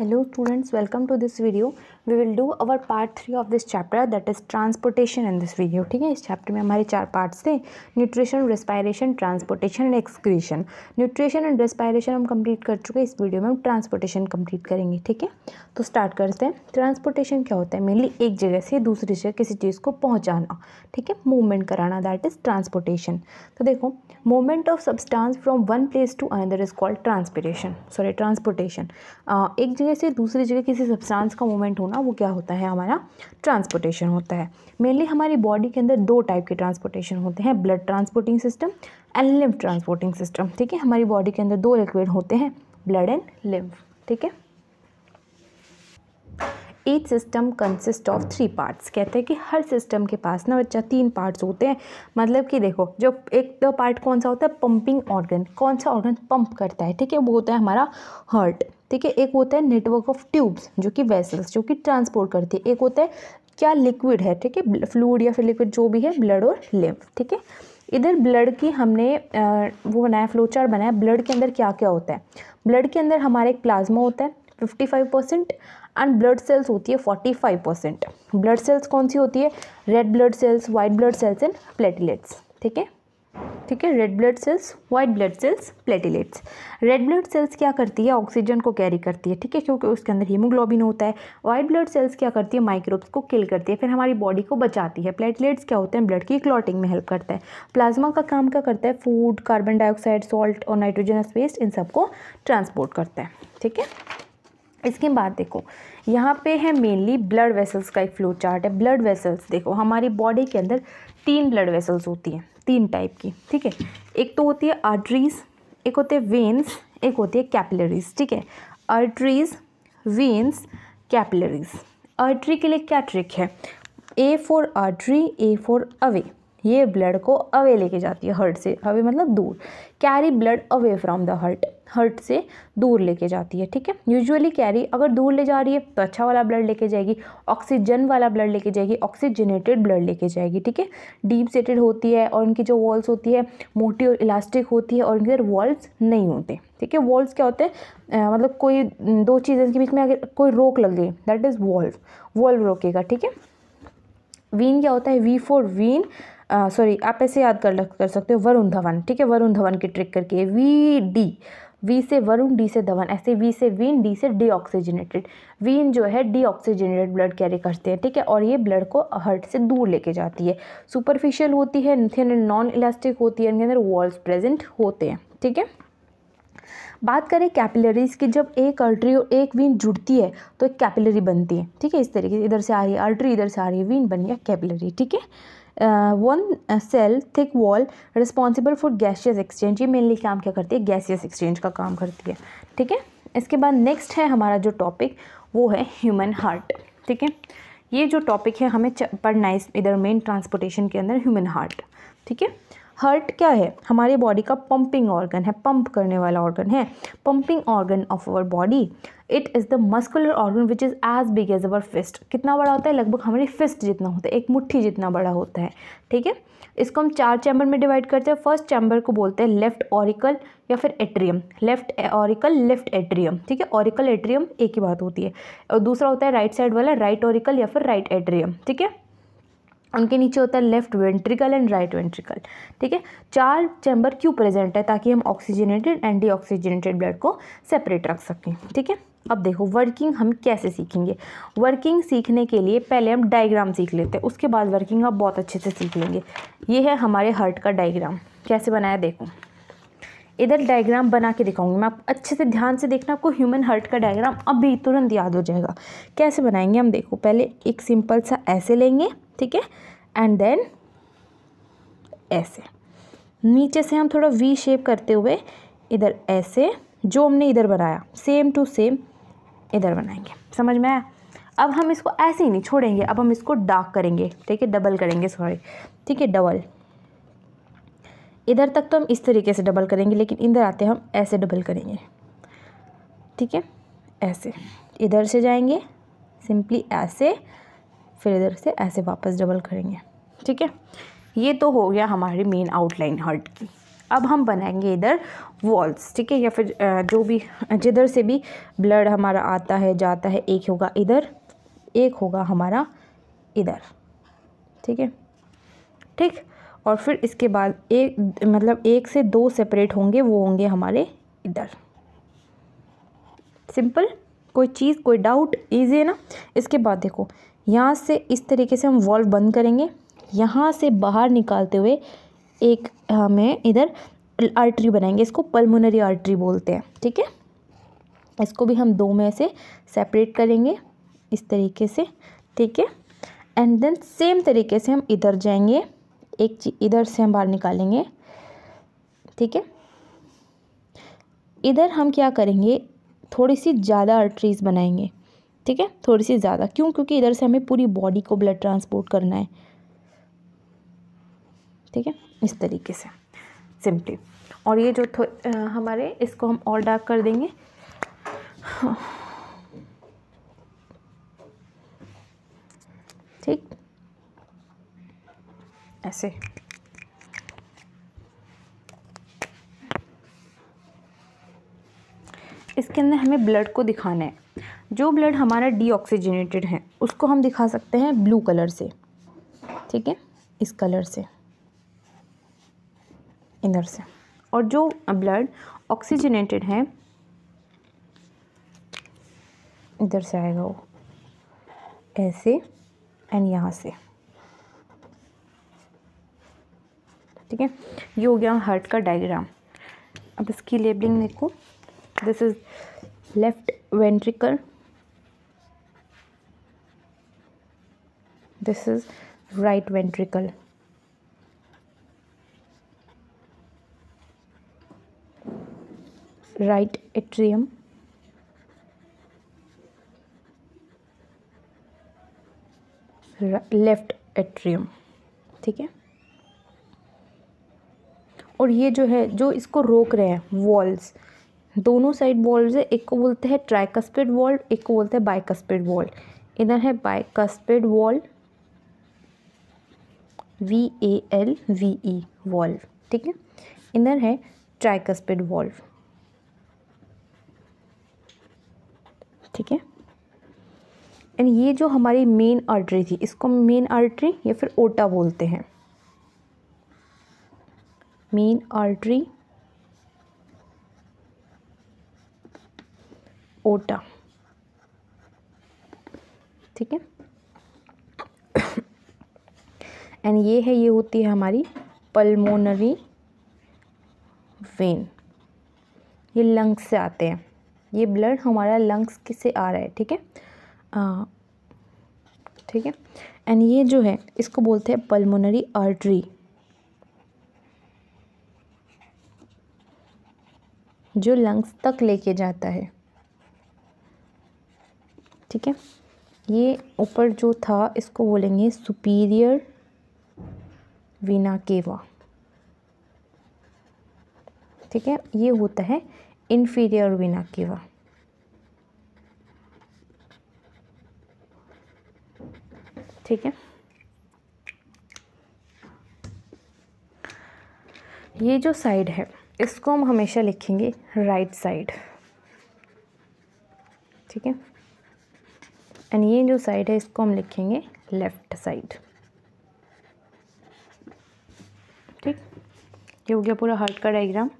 Hello students welcome to this video we will do our part three of this chapter that is transportation in this video ठीक है इस chapter में हमारे चार parts थे nutrition respiration transportation and excretion nutrition and respiration हम complete कर चुके हैं इस वीडियो में हम ट्रांसपोर्टेशन कम्प्लीट करेंगे ठीक है तो स्टार्ट करते हैं ट्रांसपोर्टेशन क्या होता है मेनली एक जगह से दूसरी जगह किसी चीज़ को पहुँचाना ठीक है मूवमेंट कराना दैट इज़ ट्रांसपोर्टेशन तो देखो movement of substance from one place to another is called transportation sorry transportation एक जगह जगह से दूसरी जगह किसी सब्सटेंस का मूवमेंट होना वो क्या होता है हमारा ट्रांसपोर्टेशन होता है मेनली हमारी बॉडी के अंदर दो टाइप के ट्रांसपोर्टेशन होते हैं blood transporting system and lymph transporting system ठीक है हमारी बॉडी के अंदर दो लिक्विड होते हैं ब्लड एंड लिम्फ ठीक है each system consist of three parts कहते हैं कि हर सिस्टम के पास ना बच्चा तीन पार्ट्स होते हैं मतलब कि देखो जो एक तो पार्ट कौन सा होता है पंपिंग ऑर्गन कौन सा ऑर्गन पंप करता है ठीक है वो होता है हमारा हार्ट ठीक है एक होता है नेटवर्क ऑफ ट्यूब्स जो कि वेसल्स जो कि ट्रांसपोर्ट करती है एक होता है क्या लिक्विड है ठीक है फ्लूड या फिर लिक्विड जो भी है ब्लड और लिम्फ ठीक है इधर ब्लड की हमने वो बनाया फ्लोचार बनाया ब्लड के अंदर क्या क्या होता है ब्लड के अंदर हमारा एक प्लाज्मा होता है fifty five percent and blood cells होती है forty five percent blood cells कौन सी होती है red blood cells white blood cells and platelets ठीक है ठीक है red blood cells white blood cells platelets red blood cells क्या करती है ऑक्सीजन को कैरी करती है ठीक है क्योंकि उसके अंदर हीमोग्लोबिन होता है वाइट ब्लड सेल्स क्या करती है माइक्रोब्स को किल करती है फिर हमारी बॉडी को बचाती है प्लेटलेट्स क्या होते हैं ब्लड की क्लॉटिंग में हेल्प करता है प्लाज्मा का काम क्या करता है फूड कार्बन डाइऑक्साइड सॉल्ट और नाइट्रोजनस वेस्ट इन सबको ट्रांसपोर्ट करता है ठीक है इसके बाद देखो यहाँ पे है मेनली ब्लड वेसल्स का एक फ्लो चार्ट है ब्लड वेसल्स देखो हमारी बॉडी के अंदर तीन ब्लड वेसल्स होती हैं तीन टाइप की ठीक है एक तो होती है आर्टरीज एक होते हैं वेन्स एक होती है कैपिलरीज ठीक है आर्टरीज वेन्स कैपिलरीज आर्टरी के लिए क्या ट्रिक है A for artery A for away ये ब्लड को अवे लेके जाती है हर्ट से अवे मतलब दूर carry blood away from the heart heart से दूर लेके जाती है ठीक है यूजुअली कैरी अगर दूर ले जा रही है तो अच्छा वाला ब्लड लेके जाएगी ऑक्सीजन वाला ब्लड लेके जाएगी ऑक्सीजनेटेड ब्लड लेके जाएगी ठीक है डीप सेटेड होती है और उनकी जो वॉल्स होती है मोटी और इलास्टिक होती है और उनके वॉल्स नहीं होते ठीक है वॉल्स क्या होते हैं मतलब कोई दो चीज़ें के बीच में अगर कोई रोक लग गई दैट इज़ वॉल्व वॉल्व रोकेगा ठीक है वीन क्या होता है वी फोर वीन सॉरी आप ऐसे याद कर कर सकते हो वरुण धवन ठीक है वरुण धवन की ट्रिक करके वी डी वी से वरुण डी से धवन ऐसे वी से वीन डी से डीऑक्सीजनेटेड वीन जो है डीऑक्सीजनेटेड ब्लड कैरी करते हैं ठीक है और ये ब्लड को हर्ट से दूर लेके जाती है सुपरफिशियल होती है नॉन इलास्टिक होती है इनके अंदर वॉल्स प्रेजेंट होते हैं ठीक है बात करें कैपिलरीज की जब एक अर्टरी और एक वीन जुड़ती है तो एक कैपिलरी बनती है ठीक है इस तरीके से इधर से आ रही है अर्टरी इधर से आ रही है वीन बन गया कैपिलरी ठीक है one cell thick wall responsible for gaseous exchange ये मेनली काम क्या करती है गैसियस एक्सचेंज का काम करती है ठीक है इसके बाद नेक्स्ट है हमारा जो टॉपिक वो है ह्यूमन हार्ट ठीक है ये जो टॉपिक है हमें पढ़ना है इधर मेन ट्रांसपोर्टेशन के अंदर ह्यूमन हार्ट ठीक है हर्ट क्या है हमारे बॉडी का पंपिंग ऑर्गन है पंप करने वाला ऑर्गन है pumping organ of our body it is the muscular organ which is as big as our fist कितना बड़ा होता है लगभग हमारी फिस्ट जितना होता है एक मुट्ठी जितना बड़ा होता है ठीक है इसको हम चार चैम्बर में डिवाइड करते हैं फर्स्ट चैम्बर को बोलते हैं लेफ्ट ऑरिकल या फिर atrium left auricle left atrium ठीक है ऑरिकल एट्रियम एक ही बात होती है और दूसरा होता है राइट साइड वाला राइट ऑरिकल या फिर राइट एट्रियम ठीक है उनके नीचे होता है left ventricle and right ventricle ठीक है चार चैम्बर क्यों प्रेजेंट है ताकि हम ऑक्सीजनेटेड एंड डीऑक्सीजनेटेड ब्लड को सेपरेट रख सकें ठीक है अब देखो वर्किंग हम कैसे सीखेंगे वर्किंग सीखने के लिए पहले हम डायग्राम सीख लेते हैं उसके बाद वर्किंग आप बहुत अच्छे से सीख लेंगे ये है हमारे हार्ट का डायग्राम कैसे बनाया देखो इधर डायग्राम बना के दिखाऊंगी मैं आप अच्छे से ध्यान से देखना आपको ह्यूमन हार्ट का डायग्राम अभी तुरंत याद हो जाएगा कैसे बनाएंगे हम देखो पहले एक सिंपल सा ऐसे लेंगे ठीक है एंड देन ऐसे नीचे से हम थोड़ा वी शेप करते हुए इधर ऐसे जो हमने इधर बनाया सेम टू सेम इधर बनाएंगे समझ में आया अब हम इसको ऐसे ही नहीं छोड़ेंगे अब हम इसको डार्क करेंगे ठीक है डबल करेंगे सॉरी ठीक है डबल इधर तक तो हम इस तरीके से डबल करेंगे लेकिन इधर आते हम ऐसे डबल करेंगे ठीक है ऐसे इधर से जाएंगे सिंपली ऐसे फिर इधर से ऐसे वापस डबल करेंगे ठीक है ये तो हो गया हमारी मेन आउटलाइन हर्ट की अब हम बनाएंगे इधर वॉल्स ठीक है या फिर जो भी जिधर से भी ब्लड हमारा आता है जाता है एक होगा इधर एक होगा हमारा इधर ठीक है ठीक और फिर इसके बाद एक मतलब एक से दो सेपरेट होंगे वो होंगे हमारे इधर सिंपल कोई चीज़ कोई डाउट ईजी है ना इसके बाद देखो यहाँ से इस तरीके से हम वॉल्व बंद करेंगे यहाँ से बाहर निकालते हुए एक हमें इधर आर्टरी बनाएंगे इसको पल्मोनरी आर्टरी बोलते हैं ठीक है इसको भी हम दो में से सेपरेट करेंगे इस तरीके से ठीक है एंड देन सेम तरीके से हम इधर जाएंगे एक इधर से हम बाहर निकालेंगे ठीक है इधर हम क्या करेंगे थोड़ी सी ज़्यादा आर्टरीज बनाएंगे ठीक है थोड़ी सी ज़्यादा क्यों क्योंकि इधर से हमें पूरी बॉडी को ब्लड ट्रांसपोर्ट करना है ठीक है इस तरीके से सिंपली और ये जो आ, हमारे इसको हम और डार्क कर देंगे ठीक ऐसे इसके अंदर हमें ब्लड को दिखाना है जो ब्लड हमारा डीऑक्सीजनेटेड है उसको हम दिखा सकते हैं ब्लू कलर से ठीक है इस कलर से इधर से और जो ब्लड ऑक्सीजनेटेड है इधर से आएगा वो ऐसे एंड यहाँ से ठीक है ये हो गया हार्ट का डायग्राम अब इसकी लेबलिंग देखो this is left ventricle this is right ventricle right atrium left atrium ठीक है और ये जो है जो इसको रोक रहे हैं वॉल्स दोनों साइड वॉल्व है एक को बोलते हैं ट्राइकस्पिड वॉल्व एक को बोलते हैं बाइकस्पिड वॉल्व इधर है bicuspid valve V A L V E valve ठीक है इनर है ट्राइकस्पिड वॉल्व ठीक है एंड ये जो हमारी मेन आर्टरी थी इसको मेन आर्टरी या फिर ओटा बोलते हैं मेन आर्टरी ओटा ठीक है एंड ये है ये होती है हमारी पल्मोनरी वेन ये लंग्स से आते हैं ये ब्लड हमारा लंग्स से आ रहा है ठीक है ठीक है एंड ये जो है इसको बोलते हैं पल्मोनरी आर्टरी जो लंग्स तक लेके जाता है ठीक है ये ऊपर जो था इसको बोलेंगे सुपीरियर वीना केवा ठीक है ये होता है इन्फीरियर वीना केवा ठीक है ये जो साइड है इसको हम हमेशा लिखेंगे राइट साइड ठीक है एंड ये जो साइड है इसको हम लिखेंगे लेफ्ट साइड ये हो गया पूरा हार्ट का डायग्राम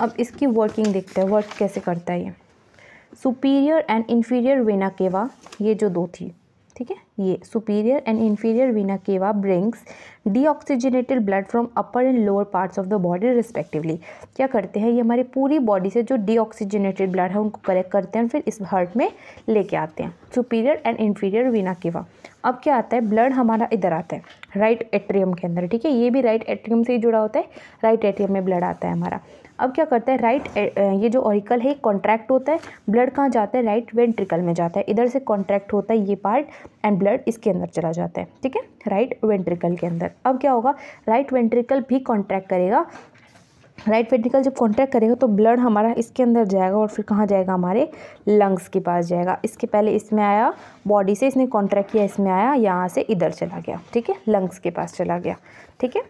अब इसकी वर्किंग देखते हैं वर्क कैसे करता है ये सुपीरियर एंड इन्फीरियर वेना केवा ये जो दो थी ठीक है ये superior and inferior vena cava brings deoxygenated blood from upper and lower parts of the body respectively क्या करते हैं ये हमारी पूरी बॉडी से जो डीऑक्सीजनेटेड ब्लड है उनको कलेक्ट करते हैं फिर इस हार्ट में लेके आते हैं सुपीरियर एंड इन्फीरियर वीना केवा अब क्या आता है ब्लड हमारा इधर आता है राइट एट्रियम के अंदर ठीक है ये भी राइट एट्रियम से ही जुड़ा होता है राइट एट्रियम में ब्लड आता है हमारा अब क्या करता है राइट ये जो ऑरिकल है कॉन्ट्रैक्ट होता है ब्लड कहाँ जाता है राइट वेंट्रिकल में जाता है इधर से कॉन्ट्रैक्ट होता है ये पार्ट एंड ब्लड इसके अंदर चला जाता है ठीक है राइट वेंट्रिकल के अंदर अब क्या होगा राइट वेंट्रिकल भी कॉन्ट्रैक्ट करेगा राइट वेंटिकल जब कॉन्टैक्ट करेगा तो ब्लड हमारा इसके अंदर जाएगा और फिर कहाँ जाएगा हमारे लंग्स के पास जाएगा इसके पहले इसमें आया बॉडी से इसने कॉन्ट्रैक्ट किया इसमें आया यहाँ से इधर चला गया ठीक है लंग्स के पास चला गया ठीक है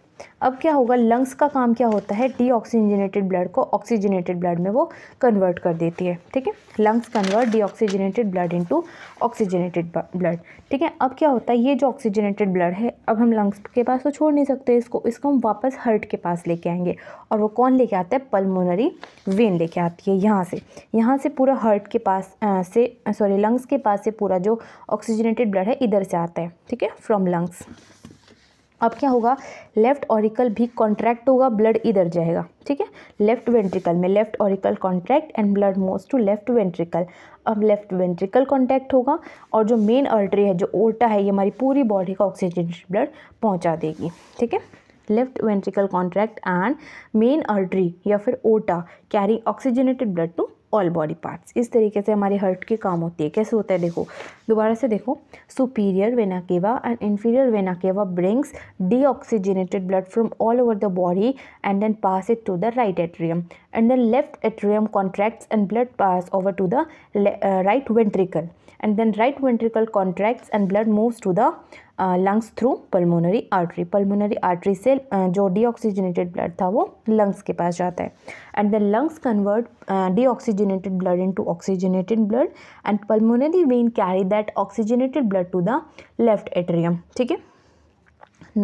अब क्या होगा लंग्स का काम क्या होता है डी ऑक्सीजनेटेड ब्लड को ऑक्सीजनेटेड ब्लड में वो कन्वर्ट कर देती है ठीक है lungs convert deoxygenated blood into oxygenated blood ठीक है अब क्या होता है ये जो ऑक्सीजनेटेड ब्लड है अब हम लंग्स के पास तो छोड़ नहीं सकते इसको इसको हम वापस हर्ट के पास लेके आएंगे और वो कौन लेके आता है पलमोनरी वेन लेके आती है यहाँ से यहाँ से पूरा हर्ट के पास आ, से सॉरी लंग्स के पास से पूरा जो ऑक्सीजनेटेड ब्लड है इधर से आता है ठीक है फ्रॉम लंग्स अब क्या होगा लेफ्ट ऑरिकल भी कॉन्ट्रैक्ट होगा ब्लड इधर जाएगा ठीक है लेफ्ट वेंट्रिकल में left auricle contract and blood moves to left ventricle अब लेफ्ट वेंट्रिकल कॉन्टैक्ट होगा और जो मेन अल्ट्री है जो ओटा है ये हमारी पूरी बॉडी का ऑक्सीजन ब्लड पहुंचा देगी ठीक है left ventricle contract and main artery या फिर aorta carry oxygenated blood to all body parts इस तरीके से हमारे हर्ट के काम होती है कैसे होता है देखो दोबारा से देखो superior vena cava and inferior vena cava brings deoxygenated blood from all over the body and then pass it to the right atrium and then left atrium contracts and blood pass over to the right ventricle and then right ventricle contracts and blood moves to the lungs through pulmonary artery pulmonary artery से जो deoxygenated blood था वो lungs के पास जाता है and the lungs convert deoxygenated blood into oxygenated blood and pulmonary vein carry that oxygenated blood to the left atrium ठीक है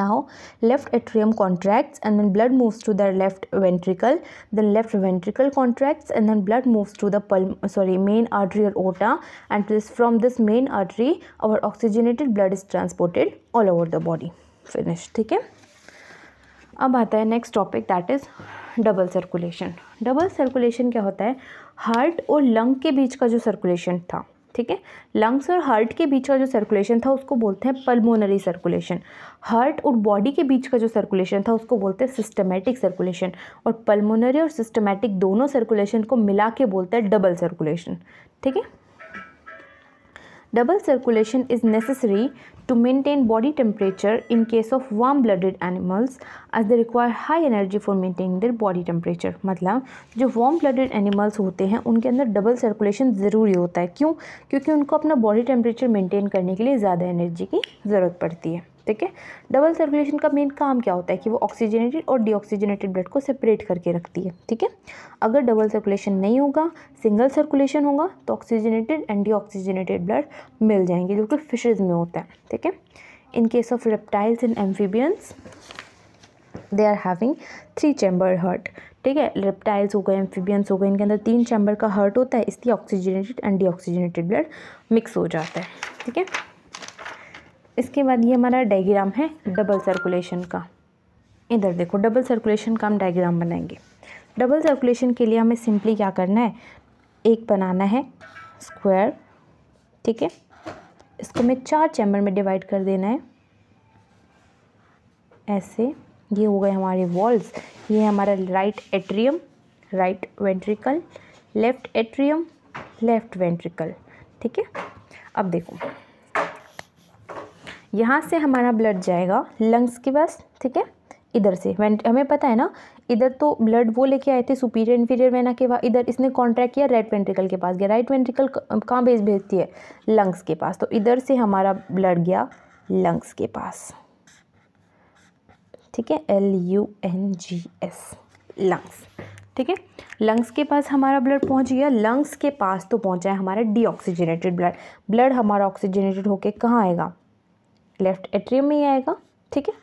Now left atrium contracts and then blood moves to the left ventricle. Then left ventricle contracts and then blood moves to the pulm sorry main artery or aorta. And this from this main artery, our oxygenated blood is transported all over the body. Finish. theek hai अब आता है next topic that is double circulation double circulation क्या होता है heart और lung के बीच का जो सर्कुलेशन था ठीक है लंग्स और हार्ट के बीच का जो सर्कुलेशन था उसको बोलते हैं पल्मोनरी सर्कुलेशन हार्ट और बॉडी के बीच का जो सर्कुलेशन था उसको बोलते हैं सिस्टमेटिक सर्कुलेशन और पल्मोनरी और सिस्टमेटिक दोनों सर्कुलेशन को मिला के बोलते हैं डबल सर्कुलेशन ठीक है Double circulation is necessary to maintain body temperature in case of warm-blooded animals as they require high energy for maintaining their body temperature. मतलब जो warm-blooded animals होते हैं उनके अंदर double circulation ज़रूरी होता है क्यों क्योंकि उनको अपना body temperature maintain करने के लिए ज़्यादा energy की ज़रूरत पड़ती है ठीक है डबल सर्कुलेशन का मेन काम क्या होता है कि वो ऑक्सीजनेटेड और डीऑक्सीजनेटेड ब्लड को सेपरेट करके रखती है ठीक है अगर डबल सर्कुलेशन नहीं होगा सिंगल सर्कुलेशन होगा तो ऑक्सीजनेटेड एंड डीऑक्सीजनेटेड ब्लड मिल जाएंगे जो कि फिशेज में होता है ठीक है in case of reptiles and amphibians they are having three chamber heart ठीक है रेप्टाइल्स हो गए एम्फीबियंस हो गए इनके अंदर तीन चैम्बर का हर्ट होता है इसलिए oxygenated and deoxygenated blood mix हो जाता है ठीक है इसके बाद ये हमारा डायग्राम है डबल सर्कुलेशन का इधर देखो डबल सर्कुलेशन का हम डायग्राम बनाएंगे डबल सर्कुलेशन के लिए हमें सिंपली क्या करना है एक बनाना है स्क्वायर ठीक है इसको हमें चार चैम्बर में डिवाइड कर देना है ऐसे ये हो गए हमारे वॉल्स ये हमारा right atrium right ventricle left atrium left ventricle ठीक है अब देखो यहाँ से हमारा ब्लड जाएगा लंग्स के पास ठीक है इधर से वेंट हमें पता है ना इधर तो ब्लड वो लेके आए थे सुपीरियर इन्फीरियर वेना के बाद इधर इसने कॉन्ट्रैक्ट किया राइट वेंट्रिकल के पास गया राइट वेंट्रिकल कहाँ भेज भेजती है लंग्स के पास तो इधर से हमारा ब्लड गया लंग्स के पास ठीक है L U N G S lungs ठीक है लंग्स के पास हमारा ब्लड पहुंच गया लंग्स के पास तो पहुंचा है हमारा डीऑक्सीजनेटेड ब्लड ब्लड हमारा ऑक्सीजनेटेड होके कहाँ आएगा लेफ़्ट एट्रियम में ही आएगा ठीक है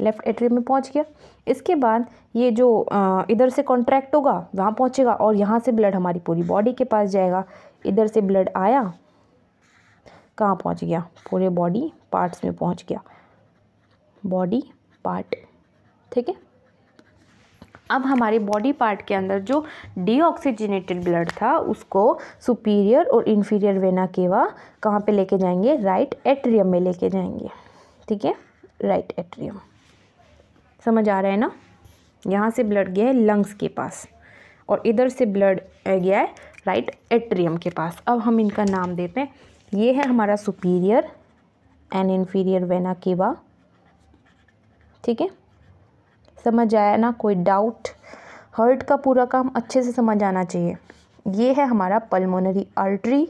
लेफ़्ट एट्रियम में पहुंच गया इसके बाद ये जो इधर से कॉन्ट्रैक्ट होगा वहाँ पहुँचेगा और यहाँ से ब्लड हमारी पूरी बॉडी के पास जाएगा इधर से ब्लड आया कहाँ पहुँच गया पूरे बॉडी पार्ट्स में पहुँच गया बॉडी पार्ट ठीक है अब हमारे बॉडी पार्ट के अंदर जो डीऑक्सीजनेटेड ब्लड था उसको सुपीरियर और इन्फीरियर वेना केवा कहाँ पे लेके जाएंगे राइट एट्रियम में लेके जाएंगे ठीक है राइट एट्रियम समझ आ रहा है ना यहाँ से ब्लड गया है लंग्स के पास और इधर से ब्लड गया है राइट एट्रियम के पास अब हम इनका नाम देते हैं ये है हमारा सुपीरियर एंड इन्फीरियर वेना केवा ठीक है समझ आया ना कोई डाउट हर्ट का पूरा काम अच्छे से समझ आना चाहिए ये है हमारा पल्मोनरी आर्टरी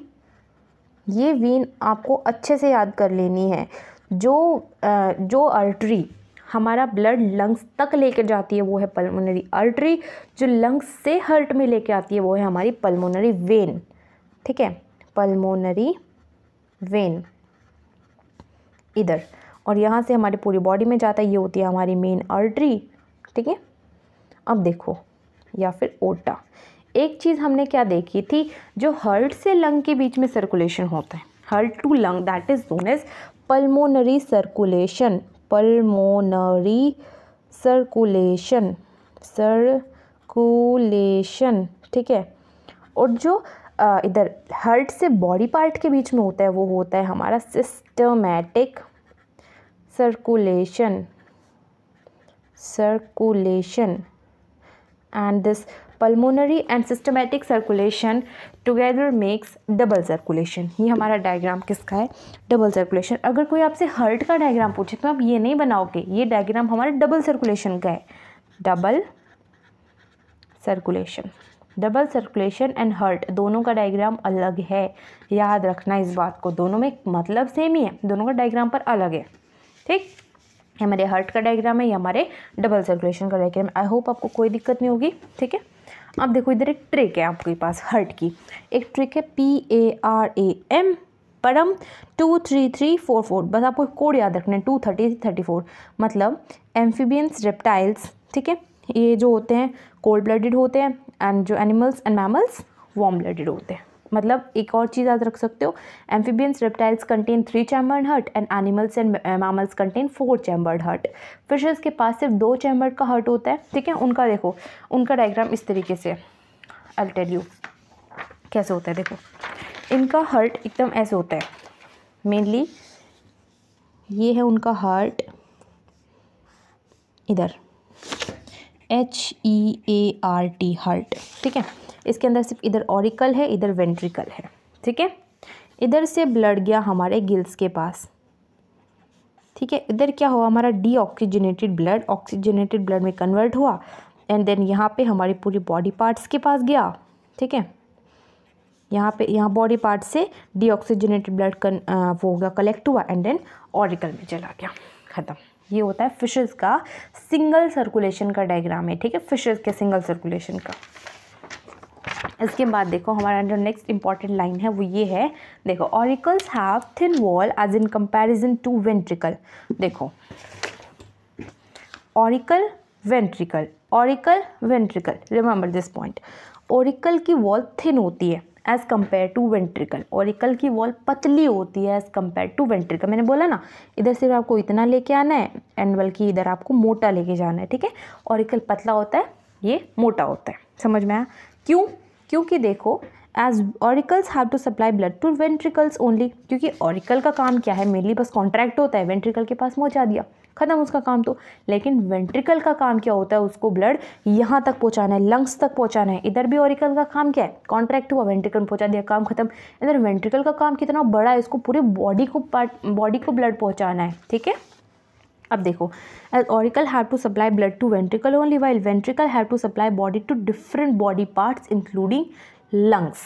ये वीन आपको अच्छे से याद कर लेनी है जो जो आर्टरी हमारा ब्लड लंग्स तक लेकर जाती है वो है पल्मोनरी आर्टरी जो लंग्स से हर्ट में लेके आती है वो है हमारी पल्मोनरी वेन ठीक है पल्मोनरी वेन इधर और यहाँ से हमारी पूरी बॉडी में जाता है ये होती है हमारी मेन आर्टरी ठीक है अब देखो या फिर ओटा एक चीज़ हमने क्या देखी थी जो हर्ट से लंग के बीच में सर्कुलेशन होता है heart to lung that is known as pulmonary circulation pulmonary circulation circulation ठीक है और जो इधर हर्ट से बॉडी पार्ट के बीच में होता है वो होता है हमारा systematic circulation circulation and this pulmonary and systematic circulation together makes double circulation ये हमारा डायग्राम किसका है double circulation अगर कोई आपसे हर्ट का डायग्राम पूछे तो आप ये नहीं बनाओगे ये डायग्राम हमारे डबल सर्कुलेशन का है double circulation double circulation and heart दोनों का डायग्राम अलग है याद रखना इस बात को दोनों में मतलब सेम ही है दोनों का डायग्राम पर अलग है ठीक ये हमारे हार्ट का डायग्राम है ये हमारे डबल सर्कुलेशन का डायग्राम आई होप आपको कोई दिक्कत नहीं होगी ठीक है अब देखो इधर एक ट्रिक है आपके पास हार्ट की एक ट्रिक है P A R A M परम two three three four four बस आपको कोड याद रखना है टू थर्टी थर्टी फोर मतलब एम्फीबियंस रेप्टाइल्स ठीक है ये जो होते हैं कोल्ड ब्लडेड होते हैं एंड जो animals and mammals warm blooded होते हैं मतलब एक और चीज़ याद रख सकते हो amphibians reptiles contain three chambered heart and animals and mammals contain four chambered heart fishes के पास सिर्फ दो चैम्बर्ड का हर्ट होता है ठीक है उनका देखो उनका डायग्राम इस तरीके से आई टेल यू कैसे होता है देखो इनका हर्ट एकदम ऐसे होता है मेनली ये है उनका हर्ट इधर H E A R T heart ठीक है इसके अंदर सिर्फ इधर ऑरिकल है इधर वेंट्रिकल है ठीक है इधर से ब्लड गया हमारे गिल्स के पास ठीक है इधर क्या हुआ हमारा डीऑक्सीजनेटेड ब्लड ऑक्सीजनेटेड ब्लड में कन्वर्ट हुआ एंड देन यहाँ पे हमारी पूरी बॉडी पार्ट्स के पास गया ठीक है यहाँ पे यहाँ बॉडी पार्ट से डीऑक्सीजनेटेड ब्लड कन वो होगा कलेक्ट हुआ एंड देन ऑरिकल में चला गया ख़त्म ये होता है फिशेज़ का सिंगल सर्कुलेशन का डायग्राम है ठीक है फिशेज़ के सिंगल सर्कुलेशन का इसके बाद देखो हमारा जो नेक्स्ट इंपॉर्टेंट लाइन है वो ये है देखो auricles have thin wall as in comparison to ventricle देखो auricle ventricle auricle ventricle remember this point auricle की वॉल थिन होती है as compare to ventricle auricle की वॉल पतली होती है एज़ कम्पेयर टू वेंट्रिकल मैंने बोला ना इधर सिर्फ आपको इतना लेके आना है एंड की इधर आपको मोटा लेके जाना है ठीक है ओरिकल पतला होता है ये मोटा होता है समझ में आया क्यों क्योंकि देखो as auricles have to supply blood to ventricles only क्योंकि ऑरिकल का काम क्या है मेनली बस कॉन्ट्रैक्ट होता है वेंट्रिकल के पास पहुँचा दिया ख़त्म उसका काम तो लेकिन वेंट्रिकल का काम क्या होता है उसको ब्लड यहाँ तक पहुँचाना है लंग्स तक पहुँचाना है इधर भी ऑरिकल का काम क्या है कॉन्ट्रैक्ट हुआ वेंट्रिकल पहुँचा दिया काम खत्म इधर वेंट्रिकल का काम कितना बड़ा है इसको पूरे बॉडी को पार्ट बॉडी को ब्लड पहुँचाना है ठीक है अब देखो as auricle have to supply blood to ventricle only while ventricle have to supply body to different body parts including lungs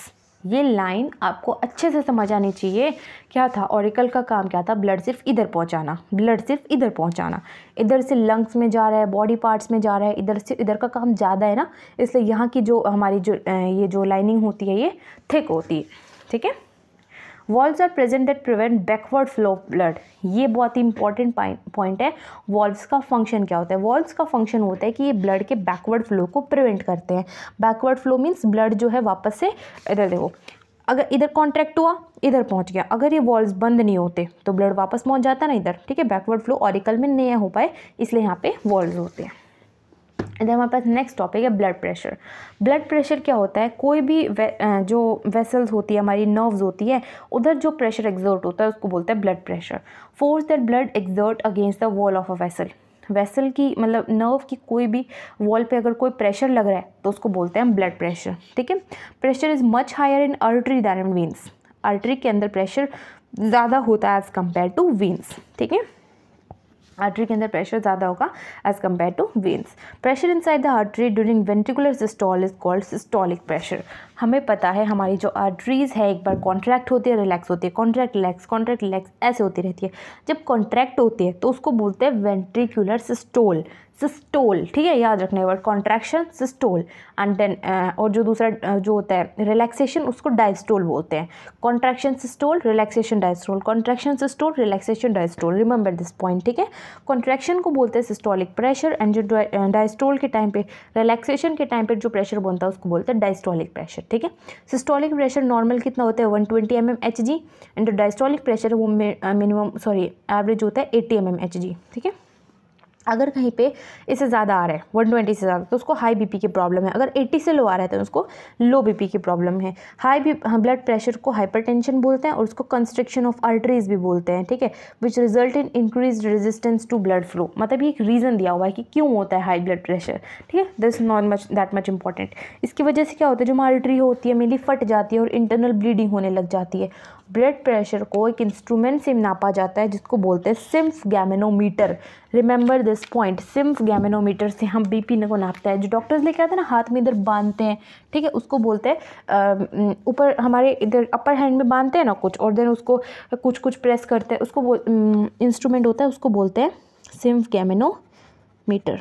ये लाइन आपको अच्छे से समझ आनी चाहिए क्या था ऑरिकल का काम क्या था ब्लड सिर्फ इधर पहुंचाना ब्लड सिर्फ इधर पहुंचाना इधर से लंग्स में जा रहा है बॉडी पार्ट्स में जा रहा है इधर से इधर का काम ज़्यादा है ना इसलिए यहाँ की जो हमारी जो ये जो लाइनिंग होती है ये थिक होती है ठीक है valves are present at prevent backward flow blood ये बहुत ही इंपॉर्टेंट पॉइंट है वॉल्व्स का फंक्शन क्या होता है वॉल्व्स का फंक्शन होता है कि ये ब्लड के बैकवर्ड फ्लो को प्रिवेंट करते हैं बैकवर्ड फ्लो मीन्स ब्लड जो है वापस से इधर देखो अगर इधर कॉन्ट्रैक्ट हुआ इधर पहुंच गया अगर ये वॉल्स बंद नहीं होते तो ब्लड वापस पहुंच जाता ना इधर ठीक है बैकवर्ड फ्लो ऑरिकल में नहीं हो पाए इसलिए यहाँ पे वॉल्स होते हैं इधर हमारे पास नेक्स्ट टॉपिक है ब्लड प्रेशर ब्लड प्रेशर क्या होता है कोई भी वे, जो वेसल्स होती है हमारी नर्व्स होती है उधर जो प्रेशर एग्जर्ट होता है उसको बोलते हैं blood pressure force that blood exert against the wall of a vessel vessel की मतलब नर्व की कोई भी वॉल पे अगर कोई प्रेशर लग रहा है तो उसको बोलते हैं ब्लड प्रेशर ठीक है pressure is much higher in artery than in veins artery के अंदर प्रेशर ज़्यादा होता है एज़ कम्पेयर टू वीन्स ठीक है आर्टरी के अंदर प्रेशर ज़्यादा होगा as compare to veins pressure inside the artery during ventricular systole is called systolic pressure हमें पता है हमारी जो आर्टरीज़ है एक बार कॉन्ट्रैक्ट होती है रिलैक्स होती है कॉन्ट्रैक्ट रिलैक्स कॉन्ट्रैक्ट रिलैक्स ऐसे होती रहती है जब कॉन्ट्रैक्ट होती है तो उसको बोलते हैं वेंट्रिकुलर सिस्टोल सिस्टोल ठीक है याद रखने word contraction systole and then और जो दूसरा uh, जो होता है रिलैक्सेशन उसको डायस्टोल बोलते हैं contraction systole relaxation diastole contraction systole relaxation diastole remember this point ठीक है कॉन्ट्रैक्शन को बोलते हैं सिस्टोलिक प्रेशर एंड जो डाइस्टोल uh, के टाइम पे रिलैक्सेशन के टाइम पे जो प्रेशर बनता है उसको बोलते हैं डायस्टोलिक प्रेशर ठीक है सिस्टोलिक प्रेशर नॉर्मल कितना होता है one twenty M M H G and जो डायस्टोलिक प्रेशर वो मिनिमम सॉरी एवरेज होता है eighty M M H G ठीक है अगर कहीं पे इससे ज़्यादा आ रहा है 120 से ज़्यादा तो उसको हाई बीपी की प्रॉब्लम है अगर 80 से लो आ रहा है तो उसको लो बीपी की प्रॉब्लम है हाई बी ब्लड प्रेशर को हाइपरटेंशन बोलते हैं और उसको कंस्ट्रिक्शन ऑफ आर्टरीज भी बोलते हैं ठीक है which result in increase resistance to blood flow मतलब ये एक रीज़न दिया हुआ है कि क्यों होता है हाई ब्लड प्रेशर ठीक है this not much that much important इसकी वजह से क्या होता है जो आर्टरी होती है मेरी फट जाती है और इंटरनल ब्लीडिंग होने लग जाती है ब्लड प्रेशर को एक इंस्ट्रूमेंट से नापा जाता है जिसको बोलते हैं sphygmomanometer remember this point sphygmomanometer से हम बीपी को नापते हैं जो डॉक्टर्स लेके आते हैं ना हाथ में इधर बांधते हैं ठीक है उसको बोलते हैं ऊपर हमारे इधर अपर हैंड में बांधते हैं ना कुछ और देन उसको कुछ कुछ प्रेस करते हैं उसको इंस्ट्रूमेंट होता है उसको बोलते हैं सिम्फ गैमिनोमीटर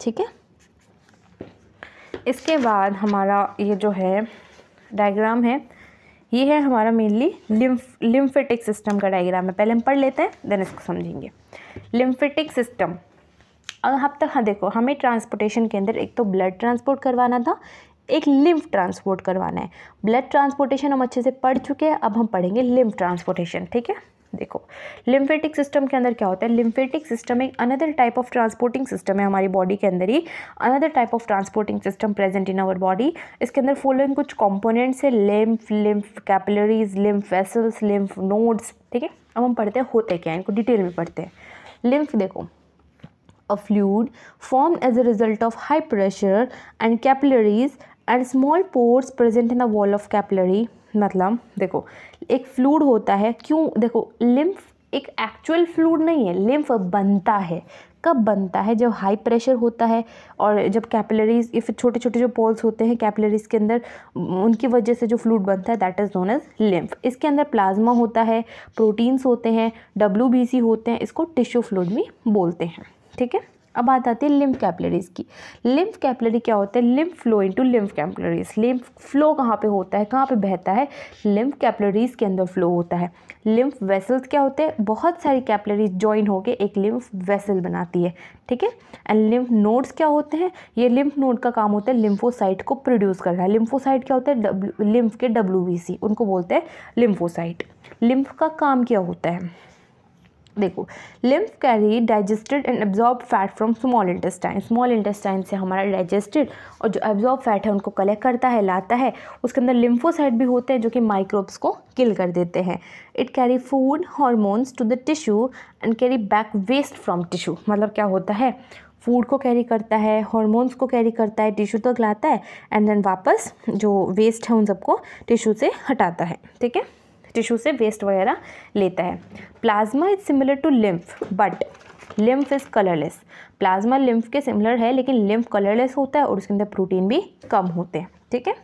ठीक है इसके बाद हमारा ये जो है डायग्राम है ये है हमारा मेनली लिम्फेटिक सिस्टम का डायग्राम है पहले हम पढ़ लेते हैं देन इसको समझेंगे लिम्फेटिक सिस्टम अब अब तक हाँ देखो हमें ट्रांसपोर्टेशन के अंदर एक तो ब्लड ट्रांसपोर्ट करवाना था एक लिम्फ ट्रांसपोर्ट करवाना है ब्लड ट्रांसपोर्टेशन हम अच्छे से पढ़ चुके हैं अब हम पढ़ेंगे लिम्फ ट्रांसपोर्टेशन ठीक है देखो लिम्फेटिक सिस्टम के अंदर क्या होता है लिम्फेटिक सिस्टम एक another type of transporting system है हमारी बॉडी के अंदर ही another type of transporting system present in our body इसके अंदर फॉलोइंग कुछ कॉम्पोनेंट्स है lymph lymph capillaries lymph vessels lymph nodes ठीक है अब हम पढ़ते हैं होते क्या इनको डिटेल में पढ़ते हैं लिम्फ देखो a fluid form as a result of high pressure and capillaries and small pores present in the wall of capillary मतलब देखो एक फ्लूड होता है क्यों देखो लिम्फ एक एक्चुअल फ्लूड नहीं है लिम्फ बनता है कब बनता है जब हाई प्रेशर होता है और जब कैपिलरीज या फिर छोटे छोटे जो पोल्स होते हैं कैपिलरीज के अंदर उनकी वजह से जो फ्लूड बनता है that is known as lymph इसके अंदर प्लाज्मा होता है प्रोटीन्स होते हैं डब्ल्यू होते हैं इसको टिश्यू फ्लूड भी बोलते हैं ठीक है अब बात आती है लिम्फ कैपलरीज़ की लिम्फ कैपलरी क्या होता है lymph flow into lymph capillaries lymph flow कहाँ पे होता है कहाँ पे बहता है लिम्फ कैपलरीज के अंदर फ्लो होता है लिम्फ वेसल्स क्या होते हैं बहुत सारी कैपलरीज ज्वाइन होकर एक लिम्फ वेसल बनाती है ठीक है एंड लिम्फ नोड्स क्या होते हैं ये लिम्फ नोड का काम होता है लिम्फोसाइट को प्रोड्यूस करना लिम्फोसाइट क्या होता है लिम्फ के डब्ल्यू उनको बोलते हैं लिम्फोसाइट लिम्फ का काम क्या होता है देखो lymph carry digested and absorb fat from small intestine small intestine से हमारा डाइजेस्टेड और जो एब्जॉर्ब फैट है उनको कलेक्ट करता है लाता है उसके अंदर लिम्फोसाइड भी होते हैं जो कि माइक्रोब्स को किल कर देते हैं it carry food hormones to the tissue and carry back waste from tissue मतलब क्या होता है फूड को कैरी करता है हॉर्मोन्स को कैरी करता है टिश्यू तक लाता है एंड देन वापस जो वेस्ट है उन सबको टिश्यू से हटाता है ठीक है टिश्यू से वेस्ट वगैरह लेता है plasma is similar to lymph but lymph is colourless plasma lymph के सिमिलर है लेकिन लिम्फ कलरलेस होता है और उसके अंदर प्रोटीन भी कम होते हैं ठीक है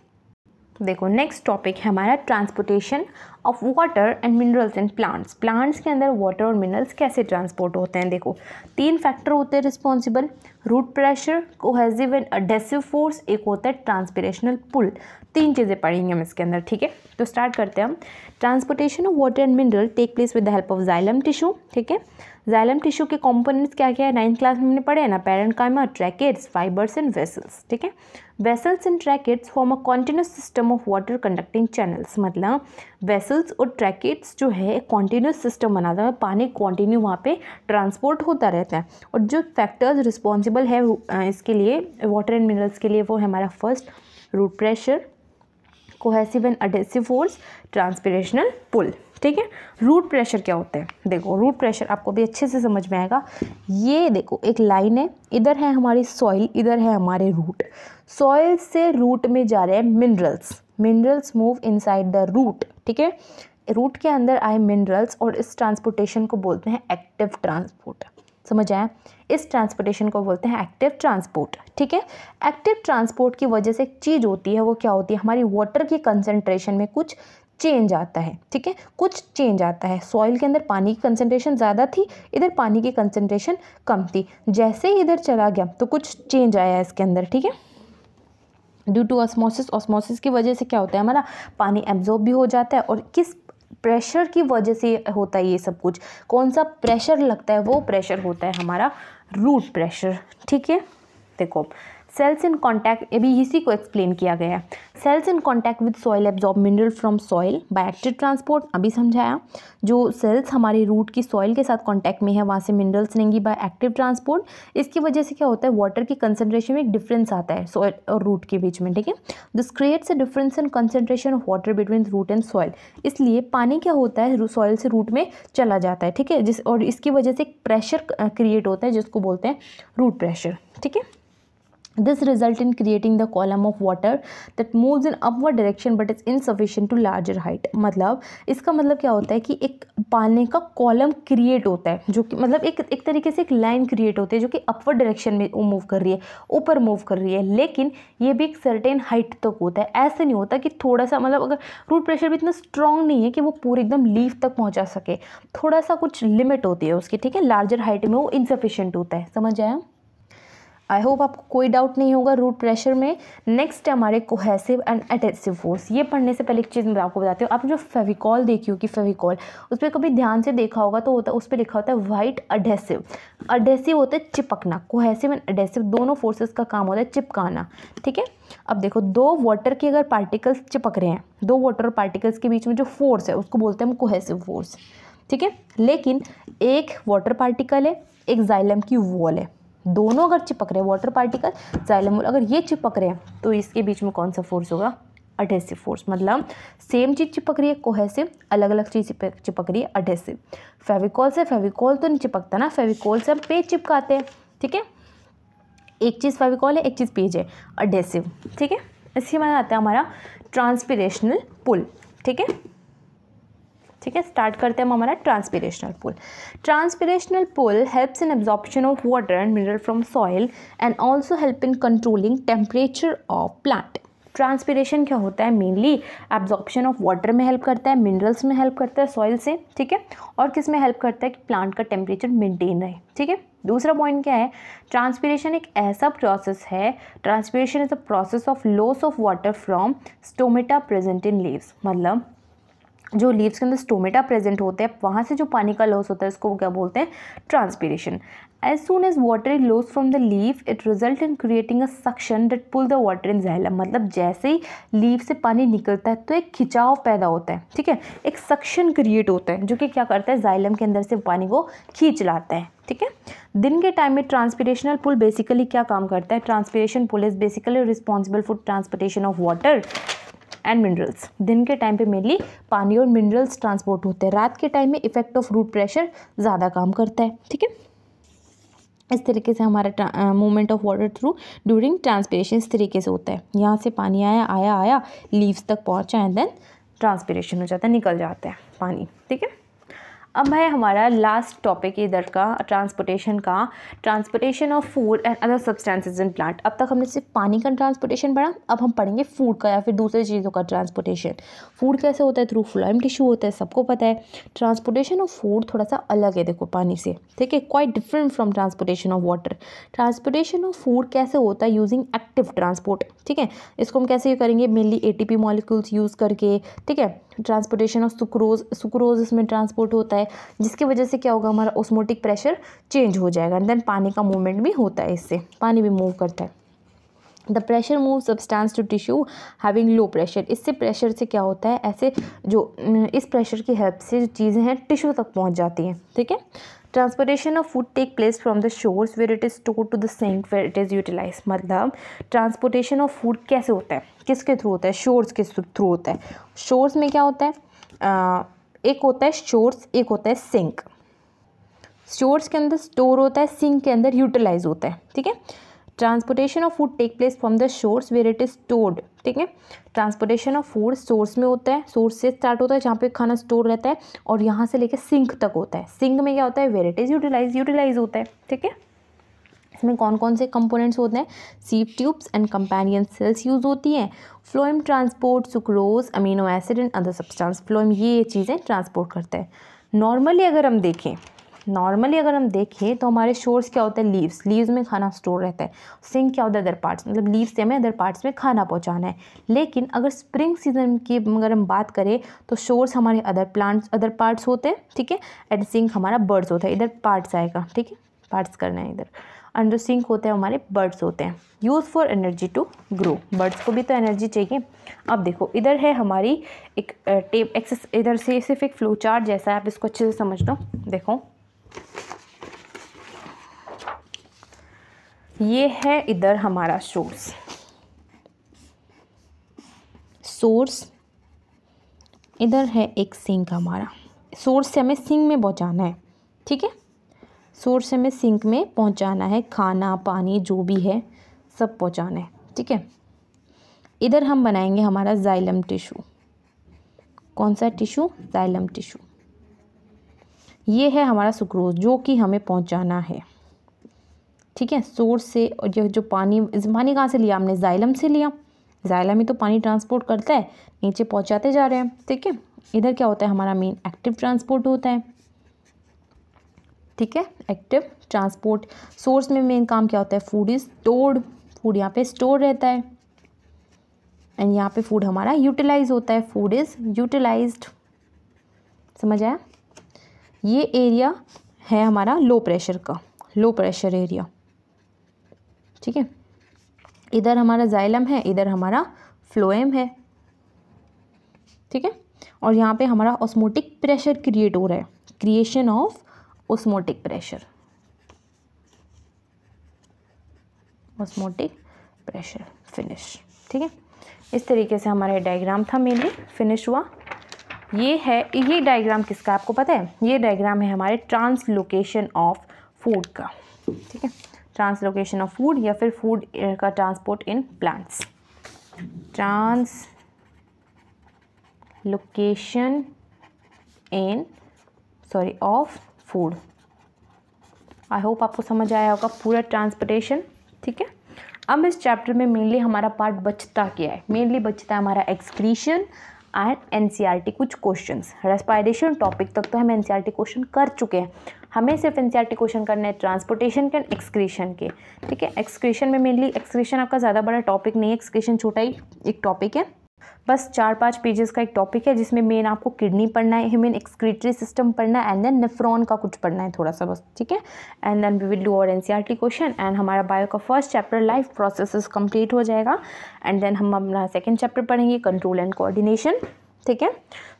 देखो नेक्स्ट टॉपिक है हमारा transportation of water and minerals and plants plants के अंदर वाटर और मिनरल्स कैसे ट्रांसपोर्ट होते हैं देखो तीन फैक्टर होते हैं responsible root pressure cohesive and adhesive force एक होता है ट्रांसपिरेशनल पुल तीन चीज़ें पढ़ेंगे हम इसके अंदर ठीक है तो स्टार्ट करते हैं हम transportation of water and mineral take place with the help of xylem tissue ठीक है जाइलम टिश्यू के कॉम्पोनेंट्स क्या क्या है नाइन्थ क्लास में हमने पढ़े हैं ना parenchyma tracheids fibres and vessels ठीक है vessels and tracheids form a continuous system of water conducting channels मतलब वेसल्स और ट्रैकेट्स जो है कॉन्टीन्यूस सिस्टम बनाता है पानी कॉन्टीन्यू वहाँ पे ट्रांसपोर्ट होता रहता है और जो फैक्टर्स रिस्पॉन्सिबल है इसके लिए वाटर एंड मिनरल्स के लिए वो है हमारा first root pressure cohesive and adhesive force transpirational pull ठीक है रूट प्रेशर क्या होता है देखो रूट प्रेशर आपको भी अच्छे से समझ में आएगा ये देखो एक लाइन है इधर है हमारी सॉइल इधर है हमारे रूट सॉइल से रूट में जा रहे हैं minerals minerals move inside the root ठीक है रूट के अंदर आए मिनरल्स और इस ट्रांसपोर्टेशन को बोलते हैं एक्टिव ट्रांसपोर्ट समझ आए इस ट्रांसपोर्टेशन को बोलते हैं एक्टिव ट्रांसपोर्ट ठीक है एक्टिव ट्रांसपोर्ट की वजह से एक चीज़ होती है वो क्या होती है हमारी वाटर की कंसनट्रेशन में कुछ चेंज आता है ठीक है कुछ चेंज आता है सॉइल के अंदर पानी की कंसनट्रेशन ज़्यादा थी इधर पानी की कंसनट्रेशन कम थी जैसे ही इधर चला गया तो कुछ चेंज आया इसके अंदर ठीक है ड्यू टू ऑस्मोसिस ऑस्मोसिस की वजह से क्या होता है हमारा पानी एब्जॉर्ब भी हो जाता है और किस प्रेशर की वजह से होता है ये सब कुछ कौन सा प्रेशर लगता है वो प्रेशर होता है हमारा रूट प्रेशर ठीक है देखो सेल्स इन कॉन्टैक्ट अभी इसी को एक्सप्लेन किया गया है cells in contact with soil absorb mineral from soil by active transport अभी समझाया जो सेल्स हमारे रूट की सॉइल के साथ कॉन्टैक्ट में है वहाँ से मिनरल्स लेंगी बाय एक्टिव ट्रांसपोर्ट इसकी वजह से क्या होता है वाटर की कंसनट्रेशन में एक डिफरेंस आता है सॉइल और रूट के बीच में ठीक है this creates a difference in concentration of water between root and soil इसलिए पानी क्या होता है सॉइल से रूट में चला जाता है ठीक है जिस और इसकी वजह से एक प्रेशर क्रिएट होता है जिसको बोलते हैं रूट प्रेशर ठीक है this result in creating the column of water that moves in upward direction but is insufficient to larger height मतलब इसका मतलब क्या होता है कि एक पानी का कॉलम क्रिएट होता है जो कि मतलब एक एक तरीके से एक लाइन क्रिएट होती है जो कि अपवर्ड डायरेक्शन में मूव कर रही है ऊपर मूव कर रही है लेकिन ये भी एक सर्टेन हाइट तक होता है ऐसे नहीं होता कि थोड़ा सा मतलब अगर रूट प्रेशर भी इतना स्ट्रांग नहीं है कि वो पूरे एकदम लीफ तक पहुँचा सके थोड़ा सा कुछ लिमिट होती है उसकी ठीक है लार्जर हाइट में वो इनसफिशेंट होता है समझ आया आई होप आपको कोई डाउट नहीं होगा रूट प्रेशर में नेक्स्ट है हमारे कोहेसिव एंड एटेसिव फोर्स ये पढ़ने से पहले एक चीज़ मैं आपको बताती हूँ आपने जो फेविकॉल देखी होगी फेविकॉल उस पर कभी ध्यान से देखा होगा तो होता उस पर लिखा होता है वाइट अडेसिव अडेसिव होता है चिपकना कोहेसिव एंड एडेसिव दोनों फोर्सेस का काम होता है चिपकाना ठीक है अब देखो दो वाटर के अगर पार्टिकल्स चिपक रहे हैं दो वाटर पार्टिकल्स के बीच में जो फोर्स है उसको बोलते हैं हम कोहेसिव फोर्स ठीक है लेकिन एक वाटर पार्टिकल है एक जाइलम की वॉल है दोनों अगर चिपक रहे हैं वाटर पार्टिकल जाइलमोल अगर ये चिपक रहे हैं तो इसके बीच में कौन सा फोर्स होगा अडेसिव फोर्स मतलब सेम चीज़ चिपक रही है कोहेसिव अलग अलग चीज़ चिपक रही है अडेसिव फेविकॉल से फेविकॉल तो नहीं चिपकता ना फेविकॉल से हम पेज चिपकाते हैं ठीक है एक चीज़ फेविकॉल है एक चीज़ पेज है अडेसिव ठीक है इसके बाद आता है हमारा ट्रांसपिरेशनल पुल ठीक है ठीक है स्टार्ट करते हैं हम हमारा transpirational pull transpirational pull helps in absorption of water and mineral from soil and also help in controlling temperature of plant transpiration क्या होता है मेनली एब्जॉर्प्शन ऑफ वाटर में हेल्प करता है मिनरल्स में हेल्प करता है सॉइल से ठीक है और किस में हेल्प करता है कि प्लांट का टेम्परेचर मेंटेन रहे ठीक है दूसरा पॉइंट क्या है ट्रांसपीरेशन एक ऐसा प्रोसेस है transpiration is a process of loss of water from stomata present in leaves मतलब जो लीव्स के अंदर स्टोमेटा प्रेजेंट होते हैं वहाँ से जो पानी का लॉस होता है उसको क्या बोलते हैं transpiration as soon as water is loss from the leave it result in creating a suction that pull the water in xylem मतलब जैसे ही लीव से पानी निकलता है तो एक खिंचाव पैदा होता है ठीक है एक सक्शन क्रिएट होता है जो कि क्या करता है जाइलम के अंदर से पानी को खींच लाता है ठीक है दिन के टाइम में ट्रांसपीरेशनल पुल बेसिकली क्या काम करता है transpiration pull is basically responsible for transportation of water and minerals दिन के टाइम पे मेनली पानी और मिनरल्स ट्रांसपोर्ट होते हैं रात के टाइम में इफेक्ट ऑफ रूट प्रेशर ज़्यादा काम करता है ठीक है इस तरीके से हमारा movement of water through during transpiration इस तरीके से होता है यहाँ से पानी आया आया आया लीव्स तक पहुँचा एंड देन ट्रांसपरेशन हो जाता है निकल जाता है पानी ठीक है अब है हमारा लास्ट टॉपिक इधर का ट्रांसपोर्टेशन का transportation of food and other substances in plant अब तक हमने सिर्फ पानी का ट्रांसपोर्टेशन पढ़ा अब हम पढ़ेंगे फूड का या फिर दूसरी चीज़ों का ट्रांसपोर्टेशन फूड कैसे होता है थ्रू फ्लोइम टिश्यू होता है सबको पता है ट्रांसपोर्टेशन ऑफ फूड थोड़ा सा अलग है देखो पानी से ठीक है quite different from transportation of water transportation of food कैसे होता है यूजिंग एक्टिव ट्रांसपोर्ट ठीक है इसको हम कैसे करेंगे mainly A T P molecules use करके ठीक है ट्रांसपोर्टेशन ऑफ सुक्रोज सुक्रोज इसमें ट्रांसपोर्ट होता है जिसकी वजह से क्या होगा हमारा ओस्मोटिक प्रेशर चेंज हो जाएगा एंड देन पानी का मूवमेंट भी होता है इससे पानी भी मूव करता है the pressure move substance to tissue having low pressure इससे प्रेशर से क्या होता है ऐसे जो इस प्रेशर की हेल्प से जो चीज़ें हैं टिश्यू तक पहुँच जाती हैं ठीक है transportation of food take place from the source where it is store to the sink where it is utilise मतलब ट्रांसपोर्टेशन ऑफ फूड कैसे होता है किसके थ्रू होता है शोर्स के थ्रू होता है शोर्स में क्या होता है uh, एक होता है शोर्स एक होता है सिंक शोर्स के अंदर स्टोर होता है सिंक के अंदर यूटिलाइज होता है ठीक है transportation of food take place from the source where it is stored ठीक है ट्रांसपोर्टेशन ऑफ फूड सोर्स में होता है सोर्स से स्टार्ट होता है जहाँ पे खाना स्टोर रहता है और यहाँ से लेकर सिंक तक होता है सिंक में क्या होता है where it is utilise utilise होता है ठीक है इसमें कौन कौन से कंपोनेंट्स होते हैं sieve tubes and companion cells use होती हैं phloem transport sucrose amino acid and other substance phloem ये चीज़ें ट्रांसपोर्ट करते हैं नॉर्मली अगर हम देखें नॉर्मली अगर हम देखें तो हमारे शोर्स क्या होता है लीव्स लीव्स में खाना स्टोर रहता है सिंक क्या होता है अदर पार्ट्स मतलब लीव्स से हमें अदर पार्ट्स में खाना पहुंचाना है लेकिन अगर स्प्रिंग सीजन की अगर हम बात करें तो शोर्स हमारे अदर प्लांट्स अदर पार्ट्स होते हैं ठीक है एंड सिंक हमारा बर्ड्स होता है इधर पार्ट्स आएगा ठीक है पार्ट्स करना है इधर एंड जो सिंक होते हैं हमारे बर्ड्स होते हैं use for energy to grow buds को भी तो एनर्जी चाहिए अब देखो इधर है हमारी एक टेप एक्सेस इधर से सिर्फ एक फ्लो चार्ट जैसा है आप इसको अच्छे से समझ लो देखो ये है इधर हमारा सोर्स सोर्स इधर है एक सिंक हमारा सोर्स से हमें सिंक में पहुंचाना है ठीक है सोर्स से हमें सिंक में पहुंचाना है खाना पानी जो भी है सब पहुंचाना है ठीक है इधर हम बनाएंगे हमारा जाइलम टिशू कौन सा टिशू जाइलम टिशू ये है हमारा सुक्रोज जो कि हमें पहुंचाना है ठीक है सोर्स से और यह जो पानी पानी कहाँ से लिया हमने जाइलम से लिया जाइलम ही तो पानी ट्रांसपोर्ट करता है नीचे पहुँचाते जा रहे हैं ठीक है इधर क्या होता है हमारा मेन एक्टिव ट्रांसपोर्ट होता है ठीक है एक्टिव ट्रांसपोर्ट सोर्स में मेन काम क्या होता है फूड इज स्टोर्ड फूड यहाँ पे स्टोर रहता है एंड यहाँ पे फूड हमारा यूटिलाइज होता है फूड इज़ यूटिलाइज्ड समझ आया ये एरिया है हमारा लो प्रेशर का लो प्रेशर एरिया ठीक है इधर हमारा जाइलम है इधर हमारा फ्लोएम है ठीक है और यहाँ पे हमारा ऑस्मोटिक प्रेशर क्रिएट हो रहा है creation of osmotic pressure osmotic pressure finish ठीक है इस तरीके से हमारा डायग्राम था मेनली फिनिश हुआ ये है ये डायग्राम किसका आपको पता है ये डायग्राम है हमारे ट्रांसलोकेशन ऑफ फूड का ठीक है ट्रांसलोकेशन ऑफ फूड या फिर फूड का transport in plants translocation in sorry of food I hope आपको समझ आया होगा पूरा ट्रांसपोर्टेशन ठीक है अब इस चैप्टर में मेनली हमारा पार्ट बचता क्या है मेनली बचता है हमारा एक्सक्रीशन एंड एन e कुछ क्वेश्चन रेस्पायरेशन टॉपिक तक तो हम एन क्वेश्चन e कर चुके हैं हमें सिर्फ एन क्वेश्चन e करने हैं ट्रांसपोर्टेशन के एंड एक्सक्रीशन के ठीक है एक्सक्रीशन में मेनली एक्सक्रीशन आपका ज़्यादा बड़ा टॉपिक नहीं है एक्सक्रीशन छोटा ही एक टॉपिक है बस चार पाँच पेजेस का एक टॉपिक है जिसमें मेन आपको किडनी पढ़ना है ह्यूमन एक्सक्रीटरी सिस्टम पढ़ना है एंड देन नेफ्रॉन का कुछ पढ़ना है थोड़ा सा बस ठीक है and then we will do और एन क्वेश्चन एंड हमारा बायो का first chapter life process complete हो जाएगा एंड देन हम अपना सेकेंड चैप्टर पढ़ेंगे कंट्रोल एंड कोऑर्डिनेशन ठीक है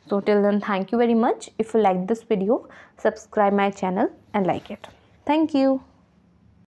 so till then thank you very much if you like this video subscribe my channel and like it thank you